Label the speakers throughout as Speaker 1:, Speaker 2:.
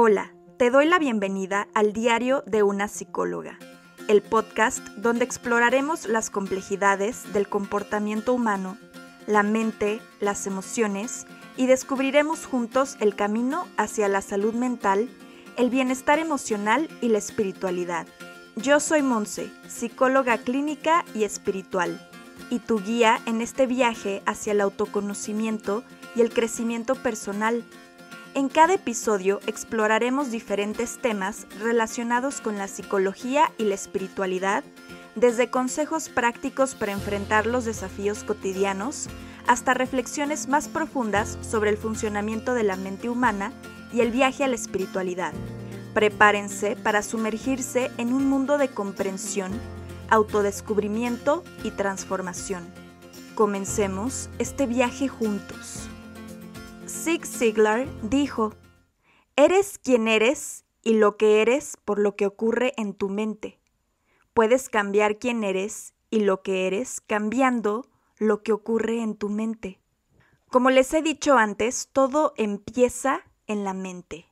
Speaker 1: Hola, te doy la bienvenida al Diario de una Psicóloga, el podcast donde exploraremos las complejidades del comportamiento humano, la mente, las emociones y descubriremos juntos el camino hacia la salud mental, el bienestar emocional y la espiritualidad. Yo soy Monse, psicóloga clínica y espiritual, y tu guía en este viaje hacia el autoconocimiento y el crecimiento personal en cada episodio exploraremos diferentes temas relacionados con la psicología y la espiritualidad, desde consejos prácticos para enfrentar los desafíos cotidianos hasta reflexiones más profundas sobre el funcionamiento de la mente humana y el viaje a la espiritualidad. Prepárense para sumergirse en un mundo de comprensión, autodescubrimiento y transformación. Comencemos este viaje juntos. Zig Ziglar dijo, Eres quien eres y lo que eres por lo que ocurre en tu mente. Puedes cambiar quien eres y lo que eres cambiando lo que ocurre en tu mente. Como les he dicho antes, todo empieza en la mente.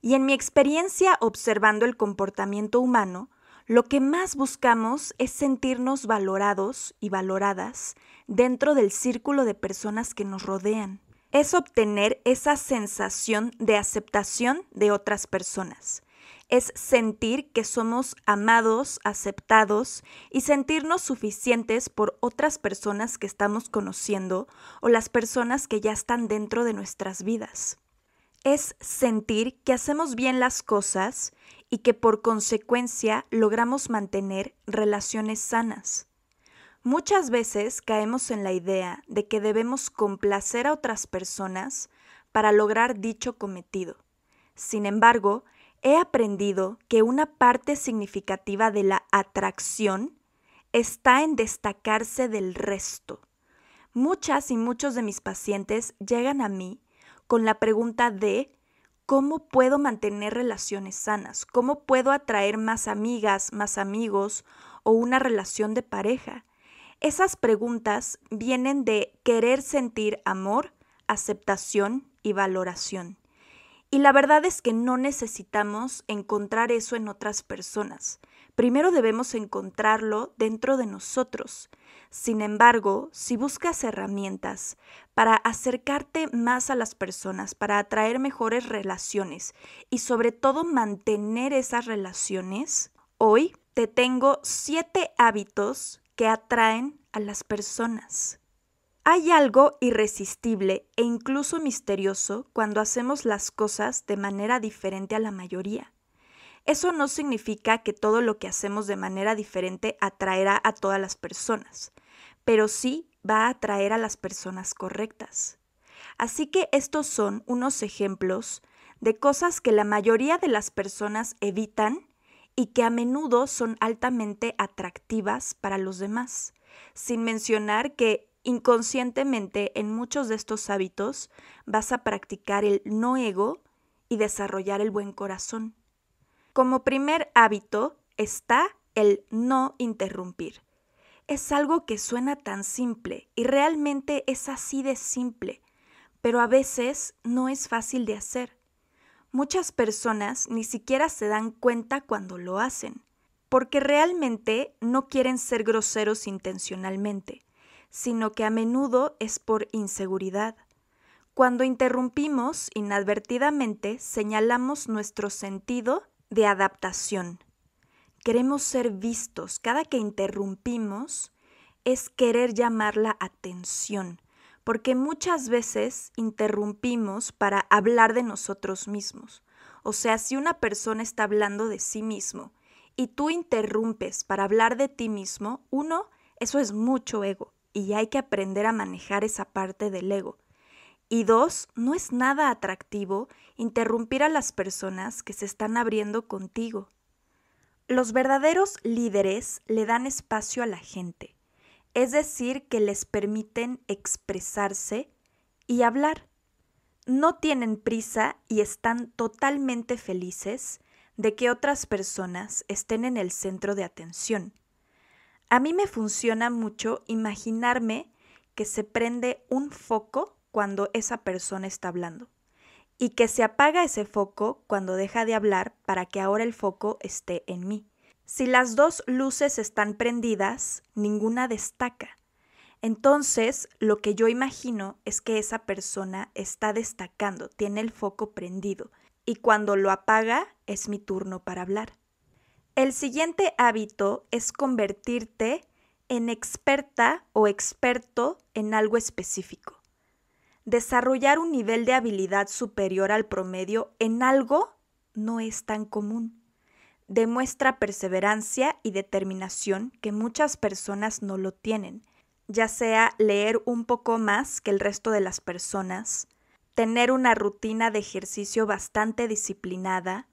Speaker 1: Y en mi experiencia observando el comportamiento humano, lo que más buscamos es sentirnos valorados y valoradas dentro del círculo de personas que nos rodean es obtener esa sensación de aceptación de otras personas. Es sentir que somos amados, aceptados y sentirnos suficientes por otras personas que estamos conociendo o las personas que ya están dentro de nuestras vidas. Es sentir que hacemos bien las cosas y que por consecuencia logramos mantener relaciones sanas. Muchas veces caemos en la idea de que debemos complacer a otras personas para lograr dicho cometido. Sin embargo, he aprendido que una parte significativa de la atracción está en destacarse del resto. Muchas y muchos de mis pacientes llegan a mí con la pregunta de ¿cómo puedo mantener relaciones sanas? ¿Cómo puedo atraer más amigas, más amigos o una relación de pareja? Esas preguntas vienen de querer sentir amor, aceptación y valoración. Y la verdad es que no necesitamos encontrar eso en otras personas. Primero debemos encontrarlo dentro de nosotros. Sin embargo, si buscas herramientas para acercarte más a las personas, para atraer mejores relaciones y sobre todo mantener esas relaciones, hoy te tengo siete hábitos que atraen a las personas. Hay algo irresistible e incluso misterioso cuando hacemos las cosas de manera diferente a la mayoría. Eso no significa que todo lo que hacemos de manera diferente atraerá a todas las personas, pero sí va a atraer a las personas correctas. Así que estos son unos ejemplos de cosas que la mayoría de las personas evitan y que a menudo son altamente atractivas para los demás, sin mencionar que inconscientemente en muchos de estos hábitos vas a practicar el no ego y desarrollar el buen corazón. Como primer hábito está el no interrumpir. Es algo que suena tan simple y realmente es así de simple, pero a veces no es fácil de hacer. Muchas personas ni siquiera se dan cuenta cuando lo hacen, porque realmente no quieren ser groseros intencionalmente, sino que a menudo es por inseguridad. Cuando interrumpimos inadvertidamente, señalamos nuestro sentido de adaptación. Queremos ser vistos. Cada que interrumpimos es querer llamar la atención porque muchas veces interrumpimos para hablar de nosotros mismos. O sea, si una persona está hablando de sí mismo y tú interrumpes para hablar de ti mismo, uno, eso es mucho ego y hay que aprender a manejar esa parte del ego. Y dos, no es nada atractivo interrumpir a las personas que se están abriendo contigo. Los verdaderos líderes le dan espacio a la gente es decir, que les permiten expresarse y hablar. No tienen prisa y están totalmente felices de que otras personas estén en el centro de atención. A mí me funciona mucho imaginarme que se prende un foco cuando esa persona está hablando y que se apaga ese foco cuando deja de hablar para que ahora el foco esté en mí. Si las dos luces están prendidas, ninguna destaca. Entonces, lo que yo imagino es que esa persona está destacando, tiene el foco prendido, y cuando lo apaga es mi turno para hablar. El siguiente hábito es convertirte en experta o experto en algo específico. Desarrollar un nivel de habilidad superior al promedio en algo no es tan común demuestra perseverancia y determinación que muchas personas no lo tienen, ya sea leer un poco más que el resto de las personas, tener una rutina de ejercicio bastante disciplinada,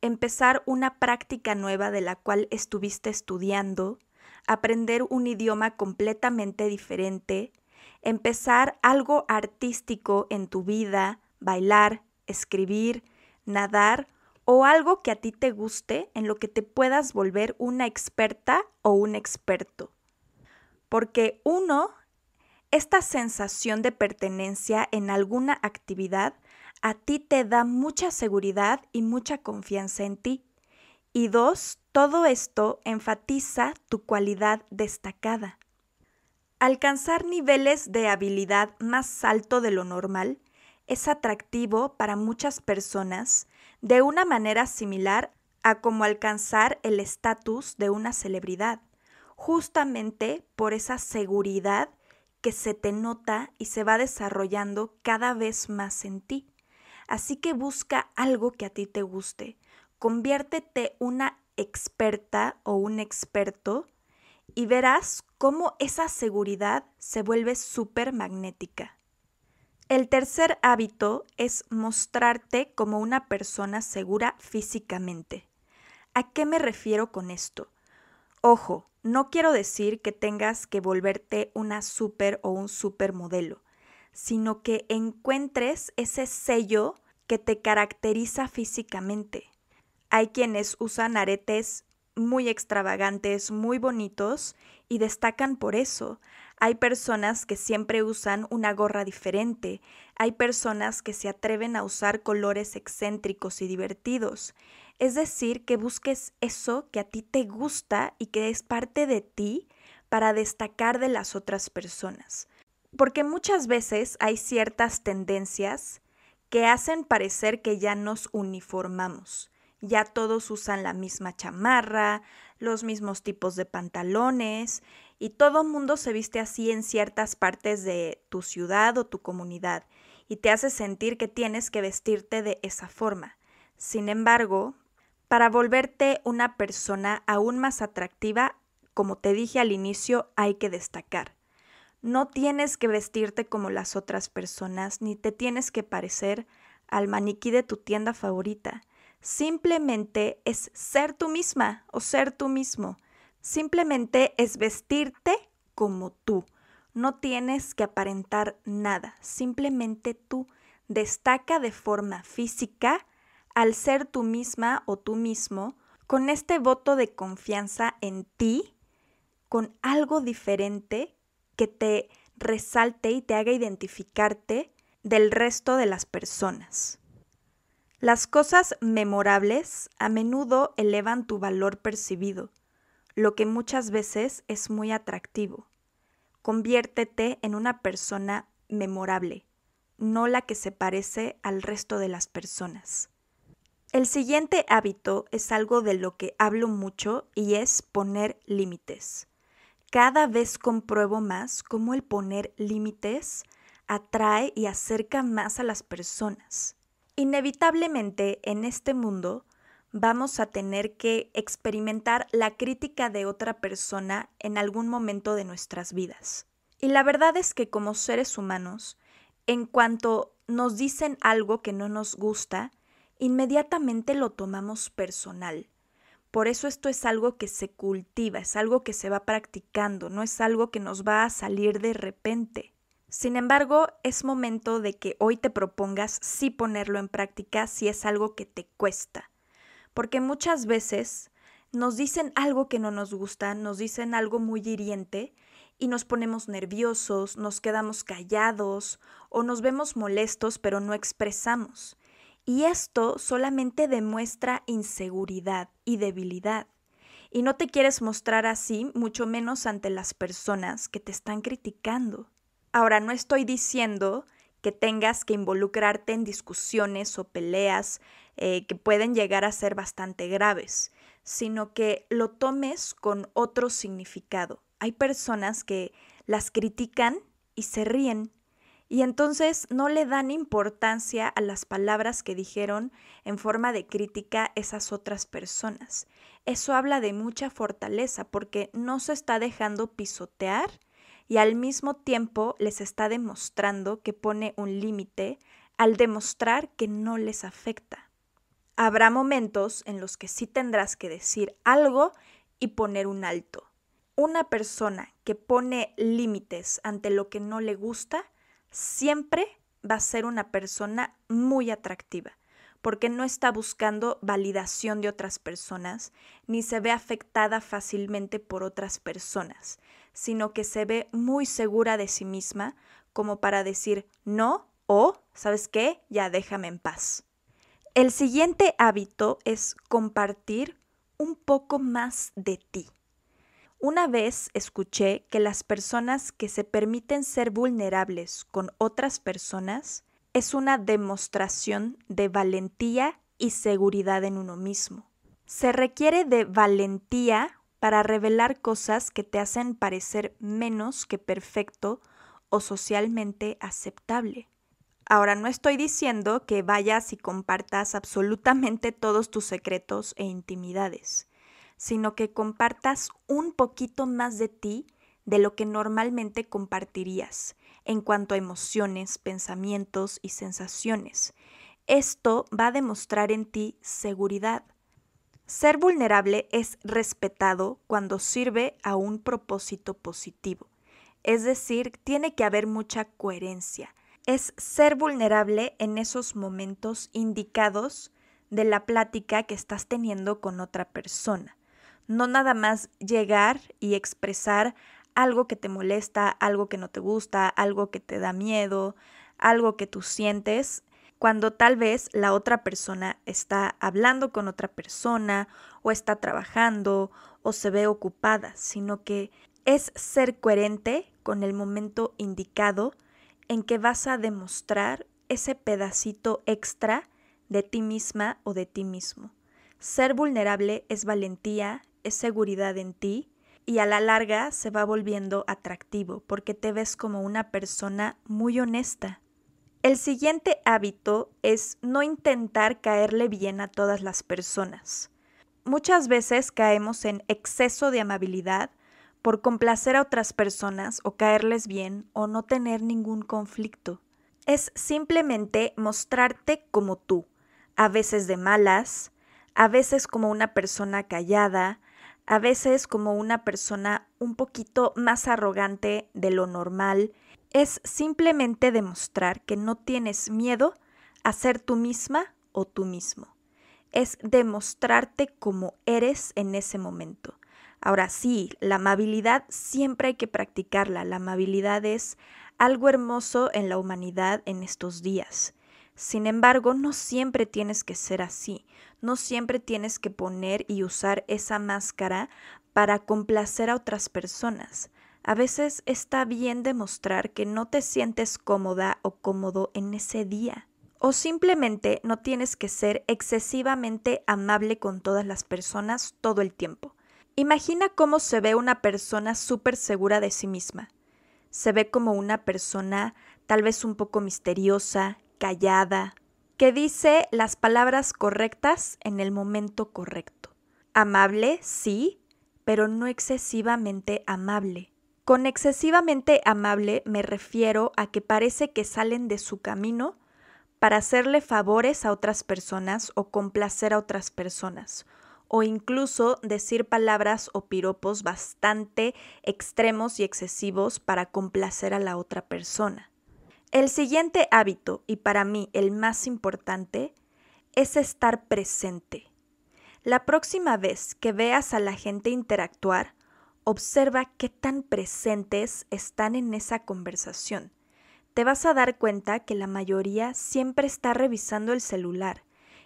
Speaker 1: empezar una práctica nueva de la cual estuviste estudiando, aprender un idioma completamente diferente, empezar algo artístico en tu vida, bailar, escribir, nadar o algo que a ti te guste en lo que te puedas volver una experta o un experto. Porque uno, esta sensación de pertenencia en alguna actividad a ti te da mucha seguridad y mucha confianza en ti. Y dos, todo esto enfatiza tu cualidad destacada. Alcanzar niveles de habilidad más alto de lo normal es atractivo para muchas personas de una manera similar a como alcanzar el estatus de una celebridad, justamente por esa seguridad que se te nota y se va desarrollando cada vez más en ti. Así que busca algo que a ti te guste, conviértete una experta o un experto y verás cómo esa seguridad se vuelve súper magnética. El tercer hábito es mostrarte como una persona segura físicamente. ¿A qué me refiero con esto? Ojo, no quiero decir que tengas que volverte una super o un supermodelo, sino que encuentres ese sello que te caracteriza físicamente. Hay quienes usan aretes muy extravagantes, muy bonitos y destacan por eso. Hay personas que siempre usan una gorra diferente, hay personas que se atreven a usar colores excéntricos y divertidos. Es decir, que busques eso que a ti te gusta y que es parte de ti para destacar de las otras personas. Porque muchas veces hay ciertas tendencias que hacen parecer que ya nos uniformamos. Ya todos usan la misma chamarra, los mismos tipos de pantalones y todo mundo se viste así en ciertas partes de tu ciudad o tu comunidad y te hace sentir que tienes que vestirte de esa forma. Sin embargo, para volverte una persona aún más atractiva, como te dije al inicio, hay que destacar. No tienes que vestirte como las otras personas, ni te tienes que parecer al maniquí de tu tienda favorita. Simplemente es ser tú misma o ser tú mismo. Simplemente es vestirte como tú. No tienes que aparentar nada, simplemente tú. Destaca de forma física al ser tú misma o tú mismo, con este voto de confianza en ti, con algo diferente que te resalte y te haga identificarte del resto de las personas. Las cosas memorables a menudo elevan tu valor percibido lo que muchas veces es muy atractivo. Conviértete en una persona memorable, no la que se parece al resto de las personas. El siguiente hábito es algo de lo que hablo mucho y es poner límites. Cada vez compruebo más cómo el poner límites atrae y acerca más a las personas. Inevitablemente en este mundo vamos a tener que experimentar la crítica de otra persona en algún momento de nuestras vidas. Y la verdad es que como seres humanos, en cuanto nos dicen algo que no nos gusta, inmediatamente lo tomamos personal. Por eso esto es algo que se cultiva, es algo que se va practicando, no es algo que nos va a salir de repente. Sin embargo, es momento de que hoy te propongas sí ponerlo en práctica si es algo que te cuesta porque muchas veces nos dicen algo que no nos gusta, nos dicen algo muy hiriente y nos ponemos nerviosos, nos quedamos callados o nos vemos molestos pero no expresamos. Y esto solamente demuestra inseguridad y debilidad. Y no te quieres mostrar así, mucho menos ante las personas que te están criticando. Ahora, no estoy diciendo que tengas que involucrarte en discusiones o peleas eh, que pueden llegar a ser bastante graves, sino que lo tomes con otro significado. Hay personas que las critican y se ríen y entonces no le dan importancia a las palabras que dijeron en forma de crítica esas otras personas. Eso habla de mucha fortaleza porque no se está dejando pisotear y al mismo tiempo les está demostrando que pone un límite al demostrar que no les afecta. Habrá momentos en los que sí tendrás que decir algo y poner un alto. Una persona que pone límites ante lo que no le gusta siempre va a ser una persona muy atractiva, porque no está buscando validación de otras personas, ni se ve afectada fácilmente por otras personas, sino que se ve muy segura de sí misma como para decir no o, ¿sabes qué? Ya déjame en paz. El siguiente hábito es compartir un poco más de ti. Una vez escuché que las personas que se permiten ser vulnerables con otras personas es una demostración de valentía y seguridad en uno mismo. Se requiere de valentía para revelar cosas que te hacen parecer menos que perfecto o socialmente aceptable. Ahora, no estoy diciendo que vayas y compartas absolutamente todos tus secretos e intimidades, sino que compartas un poquito más de ti de lo que normalmente compartirías en cuanto a emociones, pensamientos y sensaciones. Esto va a demostrar en ti seguridad. Ser vulnerable es respetado cuando sirve a un propósito positivo. Es decir, tiene que haber mucha coherencia es ser vulnerable en esos momentos indicados de la plática que estás teniendo con otra persona. No nada más llegar y expresar algo que te molesta, algo que no te gusta, algo que te da miedo, algo que tú sientes, cuando tal vez la otra persona está hablando con otra persona o está trabajando o se ve ocupada, sino que es ser coherente con el momento indicado en que vas a demostrar ese pedacito extra de ti misma o de ti mismo. Ser vulnerable es valentía, es seguridad en ti y a la larga se va volviendo atractivo porque te ves como una persona muy honesta. El siguiente hábito es no intentar caerle bien a todas las personas. Muchas veces caemos en exceso de amabilidad por complacer a otras personas o caerles bien o no tener ningún conflicto. Es simplemente mostrarte como tú, a veces de malas, a veces como una persona callada, a veces como una persona un poquito más arrogante de lo normal. Es simplemente demostrar que no tienes miedo a ser tú misma o tú mismo. Es demostrarte como eres en ese momento Ahora sí, la amabilidad siempre hay que practicarla. La amabilidad es algo hermoso en la humanidad en estos días. Sin embargo, no siempre tienes que ser así, no siempre tienes que poner y usar esa máscara para complacer a otras personas. A veces está bien demostrar que no te sientes cómoda o cómodo en ese día. O simplemente no tienes que ser excesivamente amable con todas las personas todo el tiempo. Imagina cómo se ve una persona súper segura de sí misma. Se ve como una persona tal vez un poco misteriosa, callada, que dice las palabras correctas en el momento correcto. Amable, sí, pero no excesivamente amable. Con excesivamente amable me refiero a que parece que salen de su camino para hacerle favores a otras personas o complacer a otras personas o incluso decir palabras o piropos bastante extremos y excesivos para complacer a la otra persona. El siguiente hábito, y para mí el más importante, es estar presente. La próxima vez que veas a la gente interactuar, observa qué tan presentes están en esa conversación. Te vas a dar cuenta que la mayoría siempre está revisando el celular,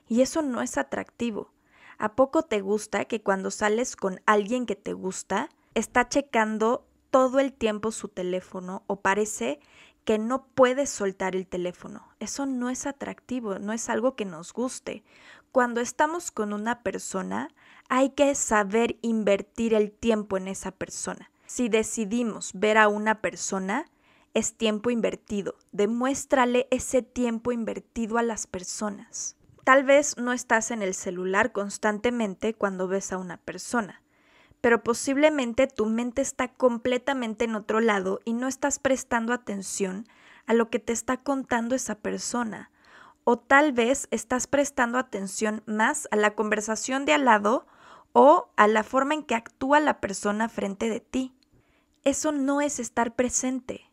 Speaker 1: y eso no es atractivo. ¿A poco te gusta que cuando sales con alguien que te gusta, está checando todo el tiempo su teléfono o parece que no puede soltar el teléfono? Eso no es atractivo, no es algo que nos guste. Cuando estamos con una persona, hay que saber invertir el tiempo en esa persona. Si decidimos ver a una persona, es tiempo invertido. Demuéstrale ese tiempo invertido a las personas. Tal vez no estás en el celular constantemente cuando ves a una persona, pero posiblemente tu mente está completamente en otro lado y no estás prestando atención a lo que te está contando esa persona. O tal vez estás prestando atención más a la conversación de al lado o a la forma en que actúa la persona frente de ti. Eso no es estar presente.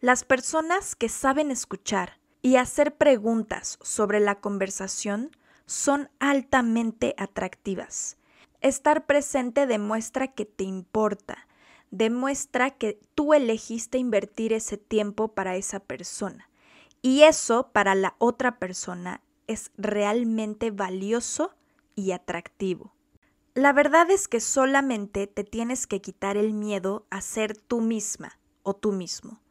Speaker 1: Las personas que saben escuchar, y hacer preguntas sobre la conversación son altamente atractivas. Estar presente demuestra que te importa, demuestra que tú elegiste invertir ese tiempo para esa persona. Y eso para la otra persona es realmente valioso y atractivo. La verdad es que solamente te tienes que quitar el miedo a ser tú misma o tú mismo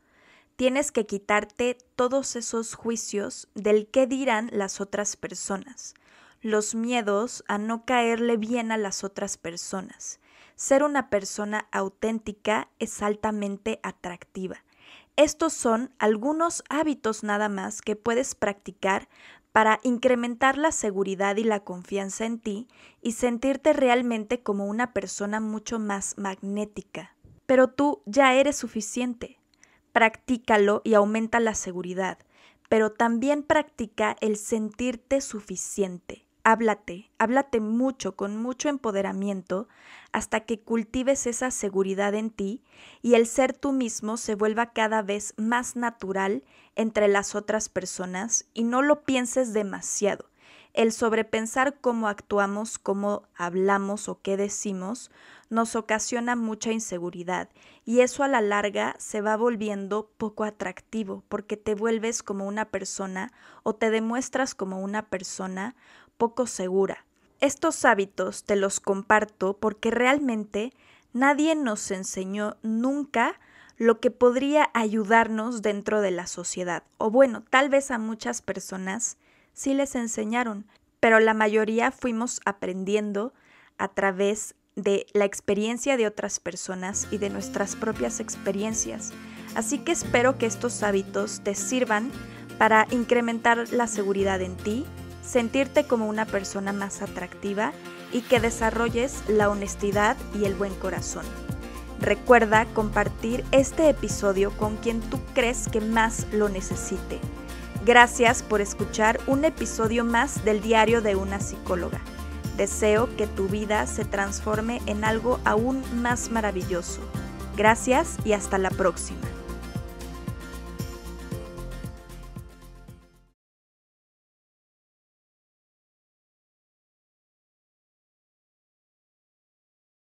Speaker 1: tienes que quitarte todos esos juicios del qué dirán las otras personas, los miedos a no caerle bien a las otras personas. Ser una persona auténtica es altamente atractiva. Estos son algunos hábitos nada más que puedes practicar para incrementar la seguridad y la confianza en ti y sentirte realmente como una persona mucho más magnética. Pero tú ya eres suficiente, Practícalo y aumenta la seguridad, pero también practica el sentirte suficiente. Háblate, háblate mucho, con mucho empoderamiento, hasta que cultives esa seguridad en ti y el ser tú mismo se vuelva cada vez más natural entre las otras personas y no lo pienses demasiado. El sobrepensar cómo actuamos, cómo hablamos o qué decimos nos ocasiona mucha inseguridad y eso a la larga se va volviendo poco atractivo porque te vuelves como una persona o te demuestras como una persona poco segura. Estos hábitos te los comparto porque realmente nadie nos enseñó nunca lo que podría ayudarnos dentro de la sociedad. O bueno, tal vez a muchas personas sí les enseñaron, pero la mayoría fuimos aprendiendo a través de la experiencia de otras personas y de nuestras propias experiencias. Así que espero que estos hábitos te sirvan para incrementar la seguridad en ti, sentirte como una persona más atractiva y que desarrolles la honestidad y el buen corazón. Recuerda compartir este episodio con quien tú crees que más lo necesite. Gracias por escuchar un episodio más del Diario de una Psicóloga. Deseo que tu vida se transforme en algo aún más maravilloso. Gracias y hasta la próxima.